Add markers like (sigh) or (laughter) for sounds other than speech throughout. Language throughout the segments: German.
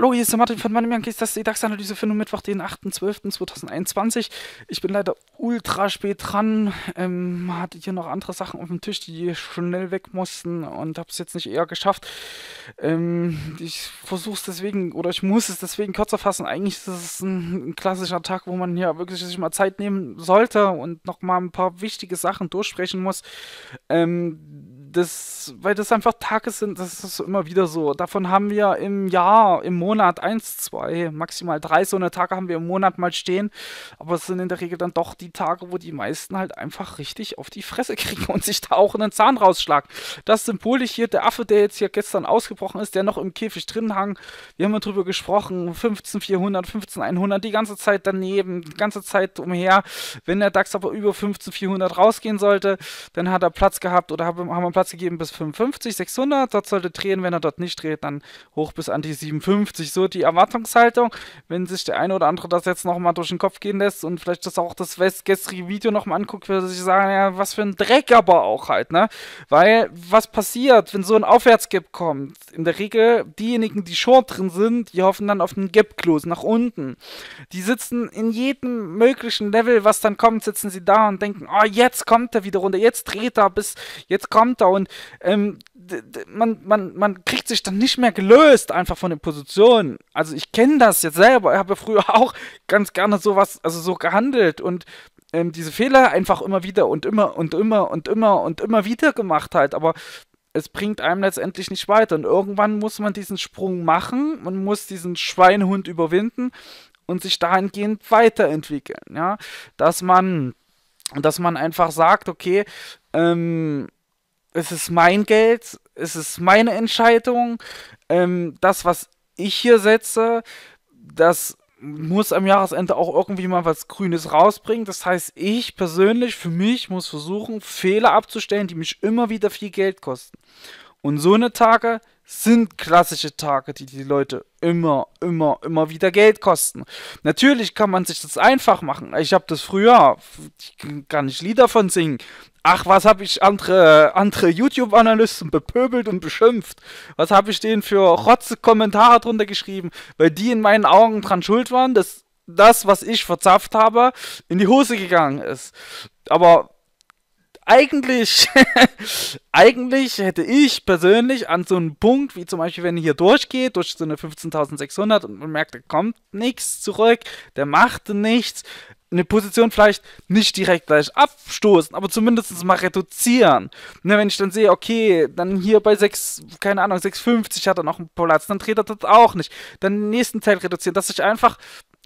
Hallo, hier ist der Martin von Money Monkeys, das ist die DAX-Analyse für den Mittwoch, den 8.12.2021. Ich bin leider ultra spät dran, ähm, hatte hier noch andere Sachen auf dem Tisch, die schnell weg mussten und habe es jetzt nicht eher geschafft. Ähm, ich versuche es deswegen, oder ich muss es deswegen kürzer fassen. Eigentlich ist es ein, ein klassischer Tag, wo man ja wirklich sich mal Zeit nehmen sollte und nochmal ein paar wichtige Sachen durchsprechen muss. Ähm, das, weil das einfach Tage sind, das ist immer wieder so. Davon haben wir im Jahr, im Monat eins, zwei, maximal drei so eine Tage haben wir im Monat mal stehen. Aber es sind in der Regel dann doch die Tage, wo die meisten halt einfach richtig auf die Fresse kriegen und sich da auch einen Zahn rausschlagen. Das symbolisch hier, der Affe, der jetzt hier gestern ausgebrochen ist, der noch im Käfig drin hang. Wir haben ja drüber gesprochen, 15400, 15100, die ganze Zeit daneben, die ganze Zeit umher. Wenn der DAX aber über 15400 rausgehen sollte, dann hat er Platz gehabt oder haben wir Platz Platz gegeben bis 55, 600. Dort sollte drehen, wenn er dort nicht dreht, dann hoch bis an die 57. So die Erwartungshaltung, wenn sich der eine oder andere das jetzt nochmal durch den Kopf gehen lässt und vielleicht das auch das gestrige Video nochmal anguckt, würde ich sagen, ja, was für ein Dreck aber auch halt, ne? Weil, was passiert, wenn so ein Aufwärtsgap kommt? In der Regel, diejenigen, die short drin sind, die hoffen dann auf einen Gap-Close nach unten. Die sitzen in jedem möglichen Level, was dann kommt, sitzen sie da und denken, oh, jetzt kommt er wieder runter, jetzt dreht er bis, jetzt kommt er und ähm, man, man, man kriegt sich dann nicht mehr gelöst einfach von den Positionen. Also ich kenne das jetzt selber, ich habe früher (laughs) auch ganz gerne sowas, also so gehandelt und ähm, diese Fehler einfach immer wieder und immer und immer und immer und immer wieder gemacht halt, aber es bringt einem letztendlich nicht weiter und irgendwann muss man diesen Sprung machen, man muss diesen Schweinhund überwinden und sich dahingehend weiterentwickeln, ja, dass man dass man einfach sagt, okay, ähm, es ist mein Geld, es ist meine Entscheidung. Ähm, das, was ich hier setze, das muss am Jahresende auch irgendwie mal was Grünes rausbringen. Das heißt, ich persönlich für mich muss versuchen, Fehler abzustellen, die mich immer wieder viel Geld kosten. Und so eine Tage sind klassische Tage, die die Leute immer, immer, immer wieder Geld kosten. Natürlich kann man sich das einfach machen. Ich habe das früher, ich kann ich Lieder von singen. Ach, was habe ich andere, andere YouTube-Analysten bepöbelt und beschimpft? Was habe ich denen für rotze Kommentare drunter geschrieben? Weil die in meinen Augen dran schuld waren, dass das, was ich verzapft habe, in die Hose gegangen ist. Aber eigentlich, (laughs) eigentlich hätte ich persönlich an so einem Punkt, wie zum Beispiel, wenn ihr hier durchgeht, durch so eine 15.600 und man merkt, da kommt nichts zurück, der macht nichts, eine Position vielleicht nicht direkt gleich abstoßen, aber zumindest mal reduzieren. Ne, wenn ich dann sehe, okay, dann hier bei 6, keine Ahnung, 6,50 hat er noch einen Platz, dann dreht er das auch nicht. Dann den nächsten Teil reduzieren, dass ich einfach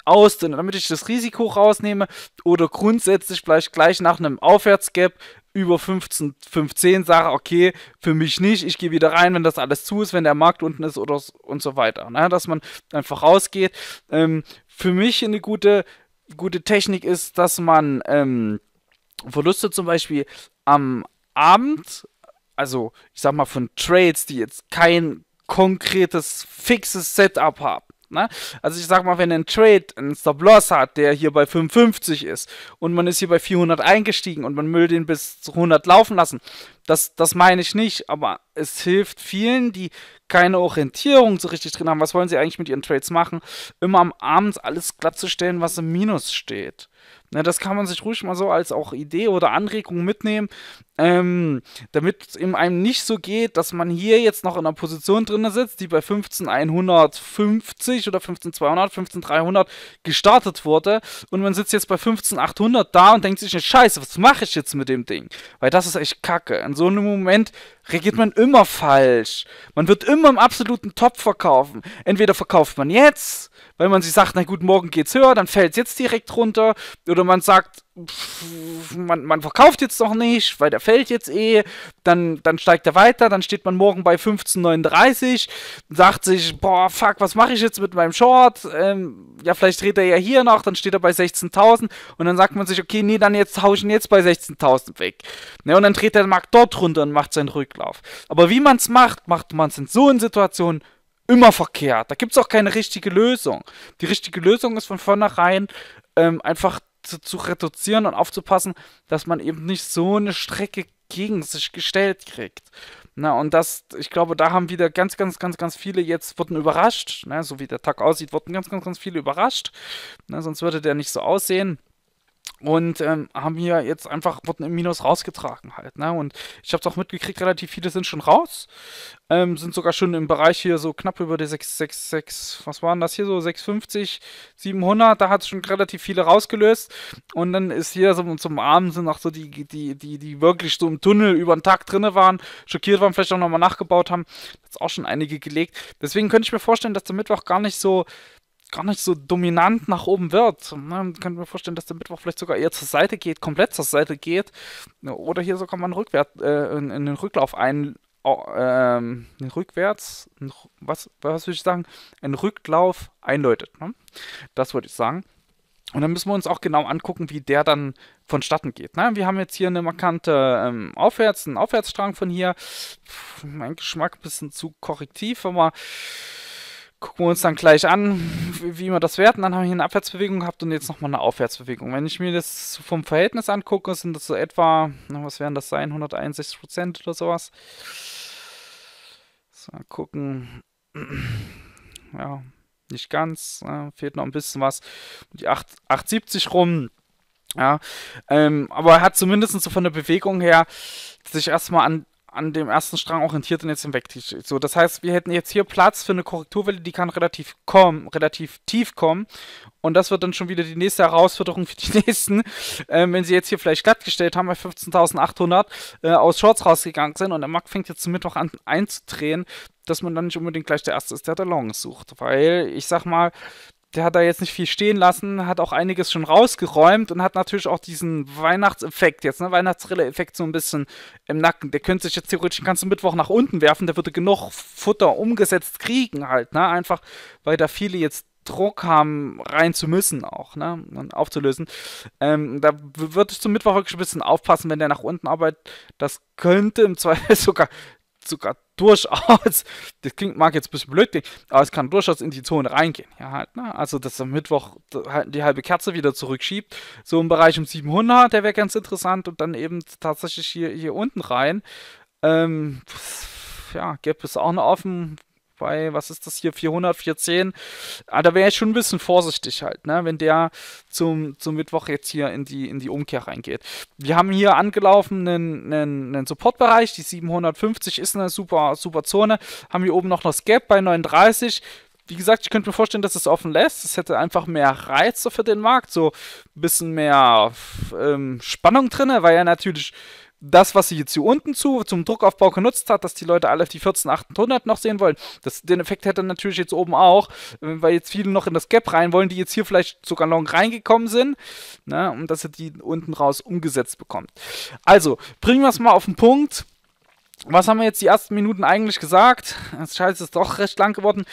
aus, damit ich das Risiko rausnehme oder grundsätzlich vielleicht gleich nach einem Aufwärtsgap über 15, 15 sage, okay, für mich nicht, ich gehe wieder rein, wenn das alles zu ist, wenn der Markt unten ist oder und so weiter. Ne? Dass man einfach rausgeht. Ähm, für mich eine gute, gute Technik ist, dass man ähm, Verluste zum Beispiel am Abend, also ich sag mal von Trades, die jetzt kein konkretes, fixes Setup haben, Ne? Also ich sag mal, wenn ein Trade einen Stop-Loss hat, der hier bei 55 ist und man ist hier bei 400 eingestiegen und man will den bis zu 100 laufen lassen, das, das meine ich nicht, aber es hilft vielen, die keine Orientierung so richtig drin haben, was wollen sie eigentlich mit ihren Trades machen, immer am Abend alles glatt zu stellen, was im Minus steht. Ne, das kann man sich ruhig mal so als auch Idee oder Anregung mitnehmen, ähm, damit es einem nicht so geht, dass man hier jetzt noch in einer Position drin sitzt, die bei 15150 oder 15200, 15300 gestartet wurde und man sitzt jetzt bei 15800 da und denkt sich, Scheiße, was mache ich jetzt mit dem Ding? Weil das ist echt kacke. In so einem Moment regiert man immer falsch. Man wird immer im absoluten Top verkaufen. Entweder verkauft man jetzt, weil man sich sagt, na gut, morgen geht's höher, dann fällt's jetzt direkt runter. Oder man sagt, man, man verkauft jetzt noch nicht, weil der fällt jetzt eh, dann, dann steigt er weiter, dann steht man morgen bei 15,39, sagt sich, boah, fuck, was mache ich jetzt mit meinem Short? Ähm, ja, vielleicht dreht er ja hier noch, dann steht er bei 16.000 und dann sagt man sich, okay, nee, dann jetzt haue ich ihn jetzt bei 16.000 weg. Ne, und dann dreht der Markt dort runter und macht seinen Rücklauf. Aber wie man es macht, macht man es in so in Situationen immer verkehrt. Da gibt es auch keine richtige Lösung. Die richtige Lösung ist von vornherein ähm, einfach zu, zu reduzieren und aufzupassen, dass man eben nicht so eine Strecke gegen sich gestellt kriegt. Na, und das, ich glaube, da haben wieder ganz, ganz, ganz, ganz viele jetzt wurden überrascht. Ne? So wie der Tag aussieht, wurden ganz, ganz, ganz viele überrascht. Ne? Sonst würde der nicht so aussehen und ähm, haben hier jetzt einfach, wurden im Minus rausgetragen halt, ne? Und ich habe es auch mitgekriegt, relativ viele sind schon raus, ähm, sind sogar schon im Bereich hier so knapp über die 666, was waren das hier so, 650, 700, da hat es schon relativ viele rausgelöst und dann ist hier so zum Abend sind auch so die, die, die, die wirklich so im Tunnel über den Tag drinne waren, schockiert waren, vielleicht auch nochmal nachgebaut haben, hat es auch schon einige gelegt. Deswegen könnte ich mir vorstellen, dass der Mittwoch gar nicht so gar nicht so dominant nach oben wird. Ne? Könnte mir vorstellen, dass der Mittwoch vielleicht sogar eher zur Seite geht, komplett zur Seite geht. Oder hier sogar mal einen, Rückwert, äh, in, in den Rücklauf ein, Oh, ähm, rückwärts, was, was würde ich sagen, einen Rücklauf einläutet. Ne? Das würde ich sagen. Und dann müssen wir uns auch genau angucken, wie der dann vonstatten geht. Ne? Wir haben jetzt hier eine markante ähm, Aufwärts, einen Aufwärtsstrang von hier. Pff, mein Geschmack ein bisschen zu korrektiv, aber gucken wir uns dann gleich an, wie wir das werten. Dann haben wir hier eine Abwärtsbewegung gehabt und jetzt nochmal eine Aufwärtsbewegung. Wenn ich mir das vom Verhältnis angucke, sind das so etwa, was werden das sein, 161 Prozent oder sowas. So, gucken. (clears throat) Ja, nicht ganz, äh, fehlt noch ein bisschen was. Die 8, 870 rum. Ja, ähm, aber er hat zumindest so von der Bewegung her sich erstmal an an dem ersten Strang orientiert und jetzt im hinweg. So, das heißt, wir hätten jetzt hier Platz für eine Korrekturwelle, die kann relativ kommen, relativ tief kommen. Und das wird dann schon wieder die nächste Herausforderung für die (laughs) nächsten. Ähm, wenn sie jetzt hier vielleicht glattgestellt haben, bei 15.800 äh, aus Shorts rausgegangen sind und der Markt fängt jetzt zum Mittwoch an einzudrehen, dass man dann nicht unbedingt gleich der Erste ist, der da Longs sucht. Weil, ich sag mal, der hat da jetzt nicht viel stehen lassen, hat auch einiges schon rausgeräumt und hat natürlich auch diesen Weihnachtseffekt jetzt, ne, Weihnachtsrille-Effekt so ein bisschen im Nacken. Der könnte sich jetzt theoretisch den ganzen Mittwoch nach unten werfen, der würde genug Futter umgesetzt kriegen halt, ne, einfach, weil da viele jetzt Druck haben, rein zu müssen auch, ne, und aufzulösen. Ähm, da würde ich zum Mittwoch wirklich ein bisschen aufpassen, wenn der nach unten arbeitet. Das könnte im Zweifel (laughs) sogar, sogar durchaus, das klingt, mag jetzt ein bisschen blöd klingen, aber es kann durchaus in die Zone reingehen. Ja, halt, ne? Also, dass am Mittwoch halt die halbe Kerze wieder zurückschiebt. So im Bereich um 700, der wäre ganz interessant und dann eben tatsächlich hier, hier unten rein. Ähm, ja, gäbe es auch noch offen, bei, was ist das hier, 400, 410. Aber da wäre ich schon ein bisschen vorsichtig halt, ne? wenn der zum, zum Mittwoch jetzt hier in die, in die Umkehr reingeht. Wir haben hier angelaufen einen, einen, einen Supportbereich, die 750 ist eine super, super Zone. Haben hier oben noch das Gap bei 39 wie gesagt, ich könnte mir vorstellen, dass es offen lässt. Es hätte einfach mehr Reize für den Markt, so ein bisschen mehr ähm, Spannung drin, weil ja natürlich das, was sie jetzt hier unten zu, zum Druckaufbau genutzt hat, dass die Leute alle die 14800 noch sehen wollen, das, den Effekt hätte natürlich jetzt oben auch, äh, weil jetzt viele noch in das Gap rein wollen, die jetzt hier vielleicht sogar long reingekommen sind, ne, und dass sie die unten raus umgesetzt bekommt. Also, bringen wir es mal auf den Punkt. Was haben wir jetzt die ersten Minuten eigentlich gesagt? Das Scheiße ist doch recht lang geworden.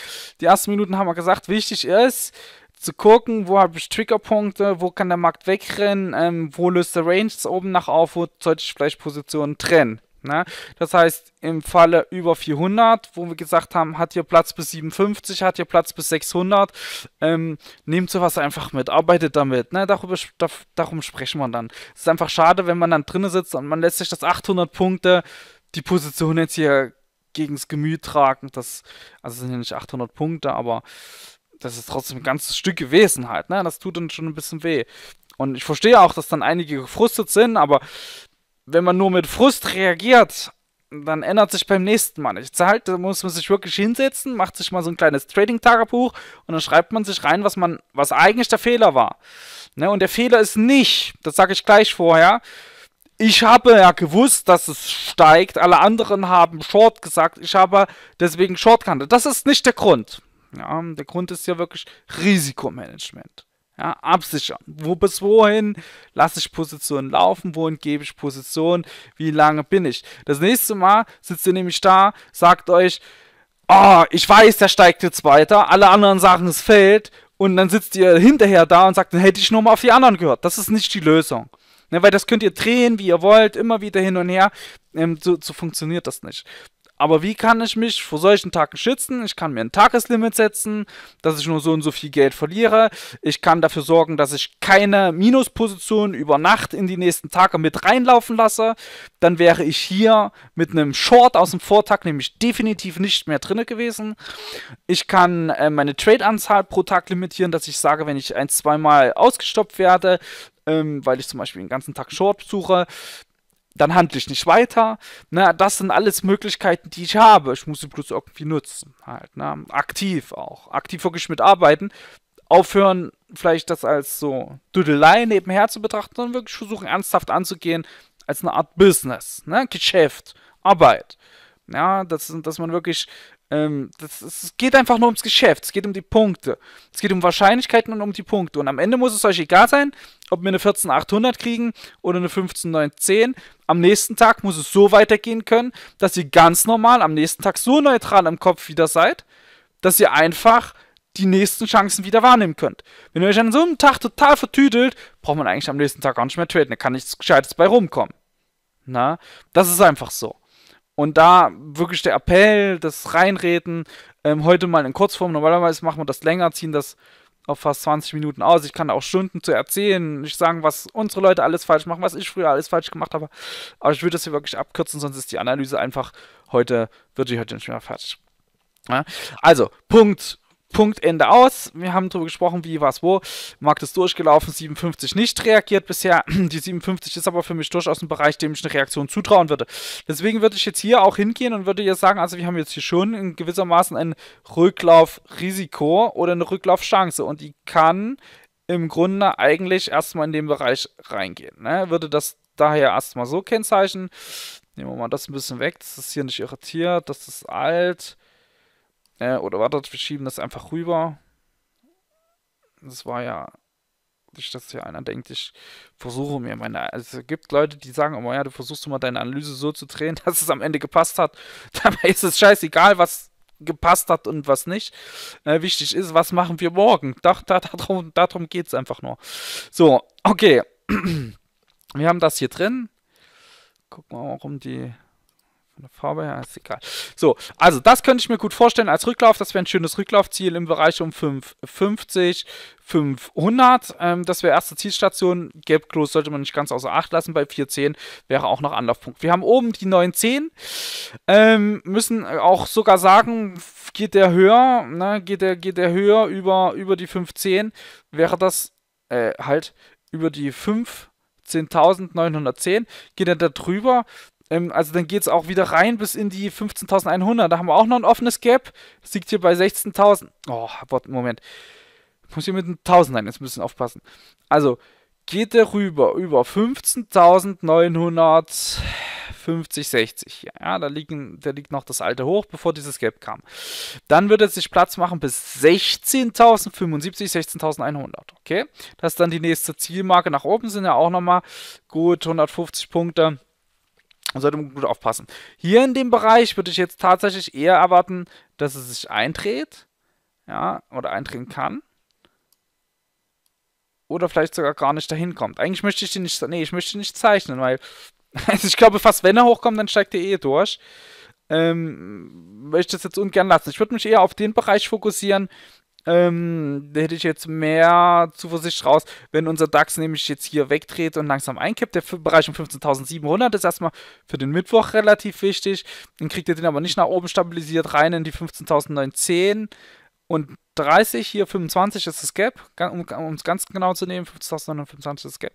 Die ersten Minuten haben wir gesagt, wichtig ist, zu gucken, wo habe ich Triggerpunkte, wo kann der Markt wegrennen, ähm, wo löst der Range oben nach auf, wo sollte ich vielleicht Positionen trennen. Ne? Das heißt, im Falle über 400, wo wir gesagt haben, hat hier Platz bis 57, hat hier Platz bis 600, ähm, nehmt sowas einfach mit, arbeitet damit. Ne? Darüber, da, darum sprechen wir dann. Es ist einfach schade, wenn man dann drinnen sitzt und man lässt sich das 800 Punkte, die Position jetzt hier gegens Gemüt tragen. Das, also sind ja nicht 800 Punkte, aber das ist trotzdem ein ganzes Stück gewesen halt, ne? Das tut dann schon ein bisschen weh. Und ich verstehe auch, dass dann einige gefrustet sind, aber wenn man nur mit Frust reagiert, dann ändert sich beim nächsten Mal nichts. Halt, da muss man sich wirklich hinsetzen, macht sich mal so ein kleines Trading-Tagebuch und dann schreibt man sich rein, was man, was eigentlich der Fehler war. Ne? Und der Fehler ist nicht, das sage ich gleich vorher, ich habe ja gewusst, dass es steigt. Alle anderen haben Short gesagt. Ich habe deswegen Short gehandelt. Das ist nicht der Grund. Ja, der Grund ist ja wirklich Risikomanagement. Ja, absichern. Wo bis wohin lasse ich Positionen laufen? Wohin gebe ich Positionen? Wie lange bin ich? Das nächste Mal sitzt ihr nämlich da, sagt euch, oh, ich weiß, der steigt jetzt weiter, alle anderen sagen, es fällt. Und dann sitzt ihr hinterher da und sagt, dann hätte ich nur mal auf die anderen gehört. Das ist nicht die Lösung. Ne, weil das könnt ihr drehen, wie ihr wollt, immer wieder hin und her. Ähm, so, so funktioniert das nicht. Aber wie kann ich mich vor solchen Tagen schützen? Ich kann mir ein Tageslimit setzen, dass ich nur so und so viel Geld verliere. Ich kann dafür sorgen, dass ich keine Minusposition über Nacht in die nächsten Tage mit reinlaufen lasse. Dann wäre ich hier mit einem Short aus dem Vortag nämlich definitiv nicht mehr drinne gewesen. Ich kann äh, meine Trade-Anzahl pro Tag limitieren, dass ich sage, wenn ich ein, zweimal ausgestoppt werde, ähm, weil ich zum Beispiel den ganzen Tag Short suche, dann handle ich nicht weiter. Ne? Das sind alles Möglichkeiten, die ich habe. Ich muss sie bloß irgendwie nutzen. Halt, ne? Aktiv auch. Aktiv wirklich mitarbeiten. Aufhören, vielleicht das als so Dudelei nebenher zu betrachten, sondern wirklich versuchen, ernsthaft anzugehen als eine Art Business, ne? Geschäft, Arbeit. Ja, das, dass man wirklich ähm, das, es geht einfach nur ums Geschäft, es geht um die Punkte. Es geht um Wahrscheinlichkeiten und um die Punkte. Und am Ende muss es euch egal sein, ob wir eine 14800 kriegen oder eine 15910. Am nächsten Tag muss es so weitergehen können, dass ihr ganz normal am nächsten Tag so neutral im Kopf wieder seid, dass ihr einfach die nächsten Chancen wieder wahrnehmen könnt. Wenn ihr euch an so einem Tag total vertüdelt, braucht man eigentlich am nächsten Tag gar nicht mehr traden. Da kann nichts Gescheites bei rumkommen. Na, das ist einfach so. Und da wirklich der Appell, das Reinreden, ähm, heute mal in Kurzform. Normalerweise machen wir das länger, ziehen das auf fast 20 Minuten aus. Ich kann auch Stunden zu erzählen, nicht sagen, was unsere Leute alles falsch machen, was ich früher alles falsch gemacht habe. Aber ich würde das hier wirklich abkürzen, sonst ist die Analyse einfach heute, wird die heute nicht mehr fertig. Ja? Also, Punkt Punkt Ende aus. Wir haben darüber gesprochen, wie, was, wo. Markt ist durchgelaufen, 57 nicht reagiert bisher. (clears throat) Die 57 ist aber für mich durchaus ein Bereich, dem ich eine Reaktion zutrauen würde. Deswegen würde ich jetzt hier auch hingehen und würde jetzt sagen, also wir haben jetzt hier schon in gewissermaßen ein Rücklaufrisiko oder eine Rücklaufchance und die kann im Grunde eigentlich erstmal in den Bereich reingehen. Ne? Würde das daher erstmal so kennzeichnen. Nehmen wir mal das ein bisschen weg, dass das hier nicht irritiert, das ist alt. Äh, oder wartet, wir schieben das einfach rüber. Das war ja sich das hier einer denkt, ich versuche mir meine. Also es gibt Leute, die sagen immer, ja, du versuchst immer deine Analyse so zu drehen, (laughs) dass es am Ende gepasst hat. (laughs) Dabei ist es scheißegal, was gepasst hat und was nicht. Äh, wichtig ist, was machen wir morgen? Da, da, darum darum geht es einfach nur. So, okay. (clears throat) Wir haben das hier drin. Gucken wir mal, warum die von Farbe her ist egal. So, also das könnte ich mir gut vorstellen als Rücklauf. Das wäre ein schönes Rücklaufziel im Bereich um 550, 500. Ähm, das wäre erste Zielstation. Gelb-Klos sollte man nicht ganz außer Acht lassen. Bei 410 wäre auch noch Anlaufpunkt. Wir haben oben die 910. Ähm, müssen auch sogar sagen, geht der höher, ne, geht der, geht der höher über, über die 510, wäre das äh, halt über die 5 10.910, geht er da drüber, ähm, also dann geht es auch wieder rein bis in die 15.100. Da haben wir auch noch ein offenes Gap. Das liegt hier bei 16.000. Oh, Moment. Ich muss hier mit 1000 rein. jetzt müssen aufpassen. Also geht der rüber über 15.950, 60. Ja, da, liegen, da liegt noch das alte hoch, bevor dieses Gap kam. Dann wird er sich Platz machen bis 16.075, 16.100. Okay, das ist dann die nächste Zielmarke. Nach oben sind ja auch nochmal gut 150 Punkte sollte gut aufpassen. Hier in dem Bereich würde ich jetzt tatsächlich eher erwarten, dass es sich eindreht. Ja, oder eindrehen kann. Oder vielleicht sogar gar nicht dahin kommt. Eigentlich möchte ich den nicht, nee, ich möchte nicht zeichnen, weil, (laughs) also ich glaube fast, wenn er hochkommt, dann steigt er eh durch. Ähm, möchte ich das jetzt ungern lassen. Ich würde mich eher auf den Bereich fokussieren, ähm, da hätte ich jetzt mehr Zuversicht raus, wenn unser DAX nämlich jetzt hier wegdreht und langsam einkippt. Der Bereich um 15.700 ist erstmal für den Mittwoch relativ wichtig. Dann kriegt ihr den aber nicht nach oben stabilisiert rein in die 15.910 und 30. Hier 25 ist das Gap, um es ganz genau zu nehmen. 15.925 ist das Gap.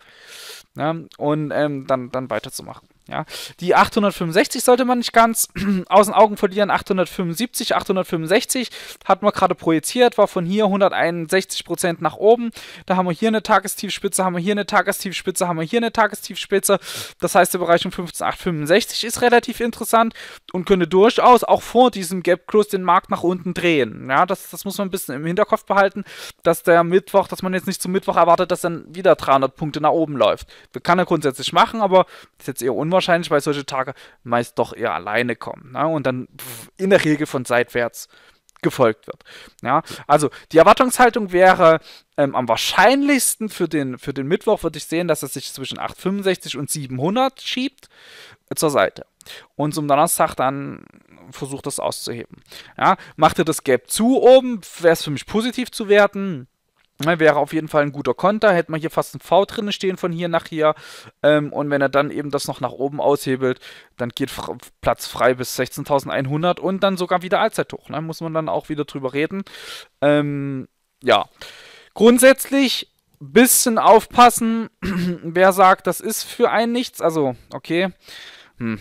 Ja, und ähm, dann, dann weiterzumachen. Ja, die 865 sollte man nicht ganz (clears throat) aus den Augen verlieren. 875, 865 hat man gerade projiziert, war von hier 161% nach oben. Da haben wir hier eine Tagestiefspitze, haben wir hier eine Tagestiefspitze, haben wir hier eine Tagestiefspitze. Das heißt, der Bereich um 15865 ist relativ interessant und könnte durchaus auch vor diesem Gap Close den Markt nach unten drehen. Ja, das, das muss man ein bisschen im Hinterkopf behalten, dass der Mittwoch, dass man jetzt nicht zum Mittwoch erwartet, dass dann wieder 300 Punkte nach oben läuft. Das kann er grundsätzlich machen, aber ist jetzt eher unmöglich unwahrscheinlich, weil solche Tage meist doch eher alleine kommen ne? und dann in der Regel von seitwärts gefolgt wird. Ja, also die Erwartungshaltung wäre ähm, am wahrscheinlichsten für den, für den Mittwoch würde ich sehen, dass es sich zwischen 865 und 700 schiebt äh, zur Seite. Und zum Donnerstag dann versucht das auszuheben. Ja, macht ihr das Gap zu oben, wäre es für mich positiv zu werten. Ne, wäre auf jeden Fall ein guter Konter. Hätte man hier fast ein V drin stehen von hier nach hier. Ähm, und wenn er dann eben das noch nach oben aushebelt, dann geht fr Platz frei bis 16.100 und dann sogar wieder Allzeithoch. Ne? Muss man dann auch wieder drüber reden. Ähm, ja. Grundsätzlich bisschen aufpassen, (clears throat) wer sagt, das ist für einen nichts. Also, okay. Hm.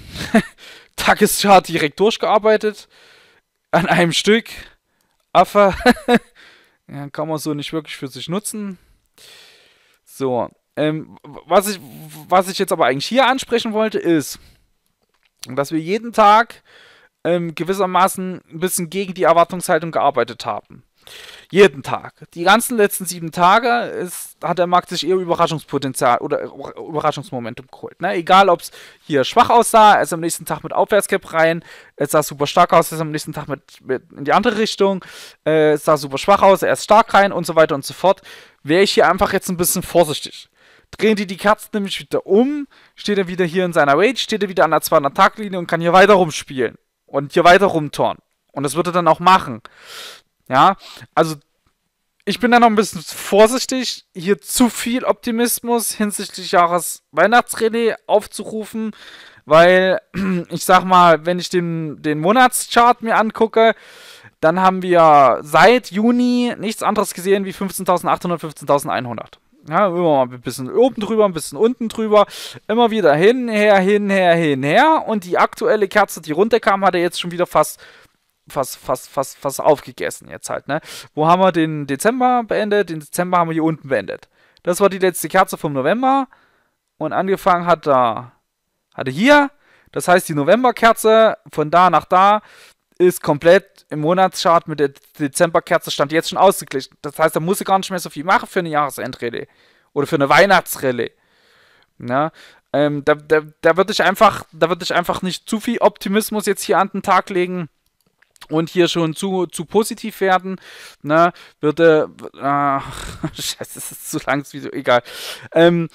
(laughs) Tageschart direkt durchgearbeitet. An einem Stück. Affe. (laughs) kann man so nicht wirklich für sich nutzen. So, ähm, was, ich, was ich jetzt aber eigentlich hier ansprechen wollte, ist, dass wir jeden Tag ähm, gewissermaßen ein bisschen gegen die Erwartungshaltung gearbeitet haben. Jeden Tag. Die ganzen letzten sieben Tage ist, hat der Markt sich eher Überraschungspotenzial oder Überraschungsmomentum geholt. Ne? Egal, ob es hier schwach aussah, er ist am nächsten Tag mit Aufwärtscap rein, es sah super stark aus, er ist am nächsten Tag mit, mit in die andere Richtung, äh, es sah super schwach aus, er ist stark rein und so weiter und so fort. Wäre ich hier einfach jetzt ein bisschen vorsichtig. Drehen die die Kerzen nämlich wieder um, steht er wieder hier in seiner Rage, steht er wieder an der 200-Tag-Linie und kann hier weiter rumspielen und hier weiter rumtorn. Und das wird er dann auch machen. Ja, also ich bin da noch ein bisschen vorsichtig, hier zu viel Optimismus hinsichtlich Jahres aufzurufen, weil (clears throat) ich sag mal, wenn ich den, den Monatschart mir angucke, dann haben wir seit Juni nichts anderes gesehen wie 15.800, 15.100. Ja, immer mal ein bisschen oben drüber, ein bisschen unten drüber. Immer wieder hin, her, hin, her, hin, her. Und die aktuelle Kerze, die runterkam, hat hatte jetzt schon wieder fast fast, fast, fast, fast aufgegessen jetzt halt, ne? Wo haben wir den Dezember beendet? Den Dezember haben wir hier unten beendet. Das war die letzte Kerze vom November. Und angefangen hat da, hatte hier. Das heißt, die Novemberkerze von da nach da ist komplett im Monatschart mit der Dezemberkerze stand jetzt schon ausgeglichen. Das heißt, da muss ich gar nicht mehr so viel machen für eine Jahresendrede oder für eine Weihnachtsrede. Na, ne? ähm, da, da, da würde ich einfach, da würde ich einfach nicht zu viel Optimismus jetzt hier an den Tag legen und hier schon zu, zu positiv werden, ne, würde, äh, (laughs) scheiße, das ist zu langes Video, egal, ähm,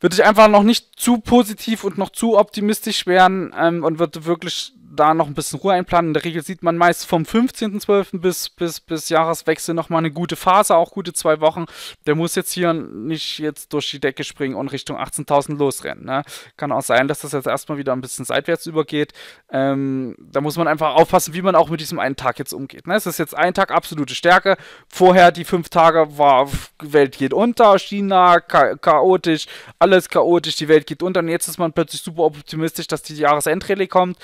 würde ich einfach noch nicht zu positiv und noch zu optimistisch werden ähm, und würde wirklich da noch ein bisschen Ruhe einplanen. In der Regel sieht man meist vom 15.12. bis, bis, bis Jahreswechsel nochmal eine gute Phase, auch gute zwei Wochen. Der muss jetzt hier nicht jetzt durch die Decke springen und Richtung 18.000 losrennen. Ne? Kann auch sein, dass das jetzt erstmal wieder ein bisschen seitwärts übergeht. Ähm, da muss man einfach aufpassen, wie man auch mit diesem einen Tag jetzt umgeht. Ne? Es ist jetzt ein Tag absolute Stärke. Vorher die fünf Tage war Welt geht unter, China cha chaotisch, alles chaotisch, die Welt geht unter. Und jetzt ist man plötzlich super optimistisch, dass die Jahresendrallye kommt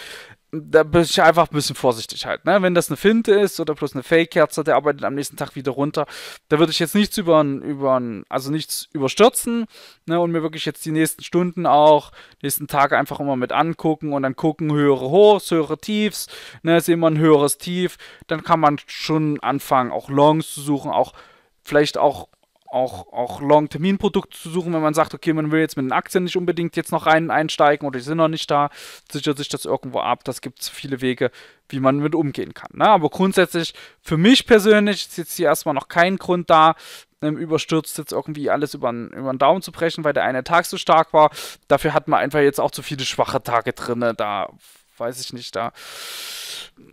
da bin ich einfach ein bisschen vorsichtig halt. Ne? Wenn das eine Finte ist oder bloß eine Fake-Kerze, der arbeitet am nächsten Tag wieder runter. Da würde ich jetzt nichts über, über also nichts überstürzen ne? und mir wirklich jetzt die nächsten Stunden auch, nächsten Tage einfach immer mit angucken und dann gucken, höhere Hochs, höhere Tiefs, ne? ist immer ein höheres Tief. Dann kann man schon anfangen, auch Longs zu suchen, auch vielleicht auch auch, auch Long-Termin-Produkte zu suchen, wenn man sagt, okay, man will jetzt mit den Aktien nicht unbedingt jetzt noch rein einsteigen oder die sind noch nicht da, sichert sich das irgendwo ab. Das gibt viele Wege, wie man mit umgehen kann. Ne? Aber grundsätzlich, für mich persönlich ist jetzt hier erstmal noch kein Grund da, überstürzt jetzt irgendwie alles über den, über den Daumen zu brechen, weil der eine Tag so stark war. Dafür hat man einfach jetzt auch zu viele schwache Tage drin. Da weiß ich nicht, da,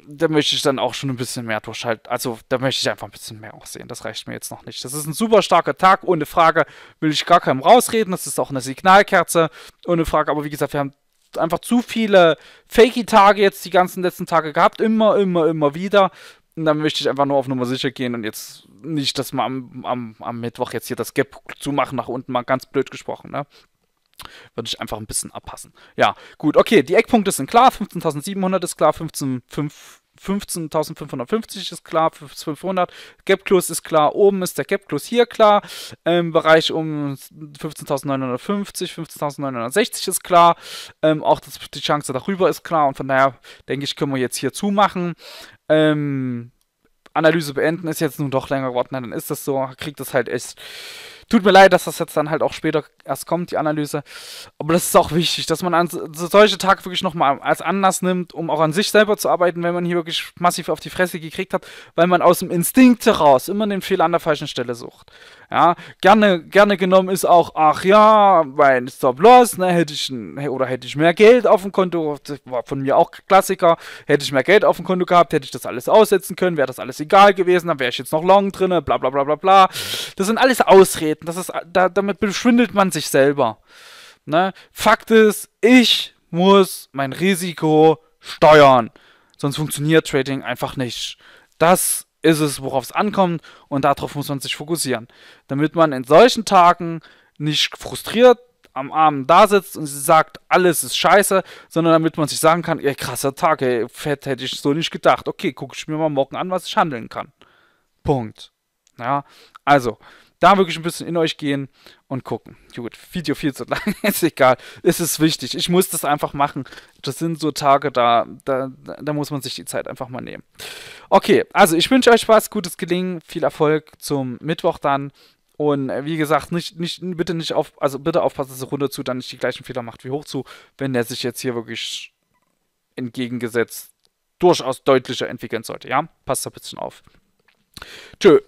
da möchte ich dann auch schon ein bisschen mehr durchhalten. Also da möchte ich einfach ein bisschen mehr auch sehen. Das reicht mir jetzt noch nicht. Das ist ein super starker Tag, ohne Frage. Will ich gar keinem rausreden. Das ist auch eine Signalkerze, ohne Frage. Aber wie gesagt, wir haben einfach zu viele Fakey-Tage jetzt die ganzen letzten Tage gehabt. Immer, immer, immer wieder. Und dann möchte ich einfach nur auf Nummer sicher gehen und jetzt nicht, dass wir am, am, am Mittwoch jetzt hier das Gap zumachen, nach unten mal ganz blöd gesprochen, ne? würde ich einfach ein bisschen abpassen. Ja, gut, okay, die Eckpunkte sind klar, 15.700 ist klar, 15, 15.550 ist klar, 15.500. Gap Close ist klar, oben ist der Gap Close hier klar, ähm, Bereich um 15.950, 15.960 ist klar, ähm, auch das, die Chance darüber ist klar und von daher denke ich, können wir jetzt hier zumachen. Ähm, Analyse beenden ist jetzt nun doch länger geworden, dann ist das so, kriegt das halt echt Tut mir leid, dass das jetzt dann halt auch später erst kommt, die Analyse. Aber das ist auch wichtig, dass man an solche Tage wirklich nochmal als Anlass nimmt, um auch an sich selber zu arbeiten, wenn man hier wirklich massiv auf die Fresse gekriegt hat, weil man aus dem Instinkt heraus immer den Fehler an der falschen Stelle sucht. Ja, gerne, gerne genommen ist auch, ach ja, mein Stop-Loss, ne, hätte ich, oder hätte ich mehr Geld auf dem Konto, war von mir auch Klassiker, hätte ich mehr Geld auf dem Konto gehabt, hätte ich das alles aussetzen können, wäre das alles egal gewesen, dann wäre ich jetzt noch long drin, bla bla bla bla bla. Das sind alles Ausreden auftreten. Das ist, da, damit beschwindelt man sich selber. Ne? Fakt ist, ich muss mein Risiko steuern. Sonst funktioniert Trading einfach nicht. Das ist es, worauf es ankommt und darauf muss man sich fokussieren. Damit man in solchen Tagen nicht frustriert am Abend da sitzt und sagt, alles ist scheiße, sondern damit man sich sagen kann, ey, krasser Tag, ey, fett hätte ich so nicht gedacht. Okay, gucke ich mir mal morgen an, was ich handeln kann. Punkt. Ja, also, da wirklich ein bisschen in euch gehen und gucken. Gut, Video viel zu lang, (laughs) ist egal. Es ist wichtig. Ich muss das einfach machen. Das sind so Tage, da, da, da muss man sich die Zeit einfach mal nehmen. Okay, also ich wünsche euch Spaß, gutes Gelingen, viel Erfolg zum Mittwoch dann. Und äh, wie gesagt, nicht, nicht, bitte nicht auf, also bitte aufpassen, dass er zu, dann nicht die gleichen Fehler macht wie hoch zu, wenn der sich jetzt hier wirklich entgegengesetzt durchaus deutlicher entwickeln sollte. Ja, passt da ein bisschen auf. Tschö.